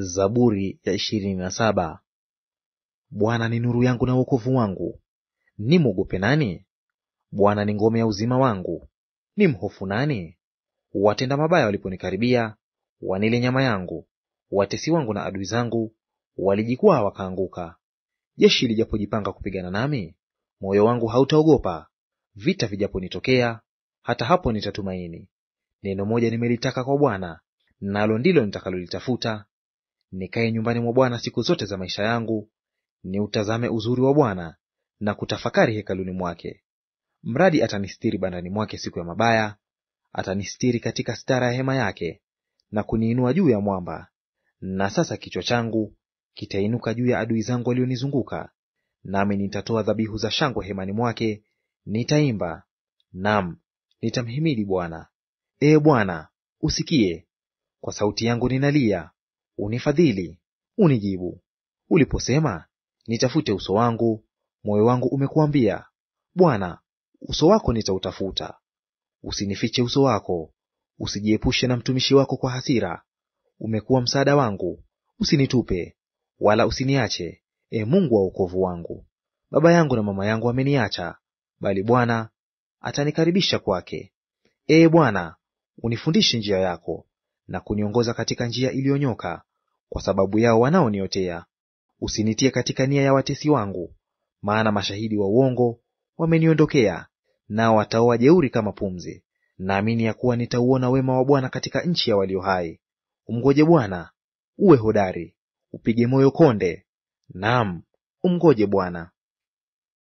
Zaburi ya ishirini na saba. Bwana ni nuru yangu na wokovu wangu, nimwogope nani? Bwana ni ngome ya uzima wangu, nimhofu nani? Watenda mabaya waliponikaribia, wanile nyama yangu, watesi wangu na adui zangu walijikwaa wakaanguka. Jeshi lijapojipanga kupigana nami, moyo wangu hautaogopa; vita vijaponitokea, hata hapo nitatumaini. Neno moja nimelitaka kwa Bwana, nalo ndilo nitakalolitafuta, nikae nyumbani mwa Bwana siku zote za maisha yangu, niutazame uzuri wa Bwana na kutafakari hekaluni mwake. Mradi atanistiri bandani mwake siku ya mabaya, atanistiri katika stara ya hema yake, na kuniinua juu ya mwamba. Na sasa kichwa changu kitainuka juu ya adui zangu walionizunguka, nami nitatoa dhabihu za shangwe hemani mwake, nitaimba nam, nitamhimidi Bwana. Ee Bwana, usikie; kwa sauti yangu ninalia, unifadhili, unijibu. Uliposema, nitafute uso wangu, moyo wangu umekuambia, Bwana, uso wako nitautafuta. Usinifiche uso wako, usijiepushe na mtumishi wako kwa hasira. Umekuwa msaada wangu, usinitupe wala usiniache, e Mungu wa wokovu wangu. Baba yangu na mama yangu ameniacha, bali Bwana atanikaribisha kwake. Ee Bwana, unifundishe njia yako, na kuniongoza katika njia iliyonyoka, kwa sababu yao wanaoniotea. Usinitie katika nia ya watesi wangu, maana mashahidi wa uongo wameniondokea, nao wataoa jeuri kama pumzi. Naamini ya kuwa nitauona wema wa Bwana katika nchi ya walio hai. Umngoje Bwana, uwe hodari, upige moyo konde; naam, umngoje Bwana.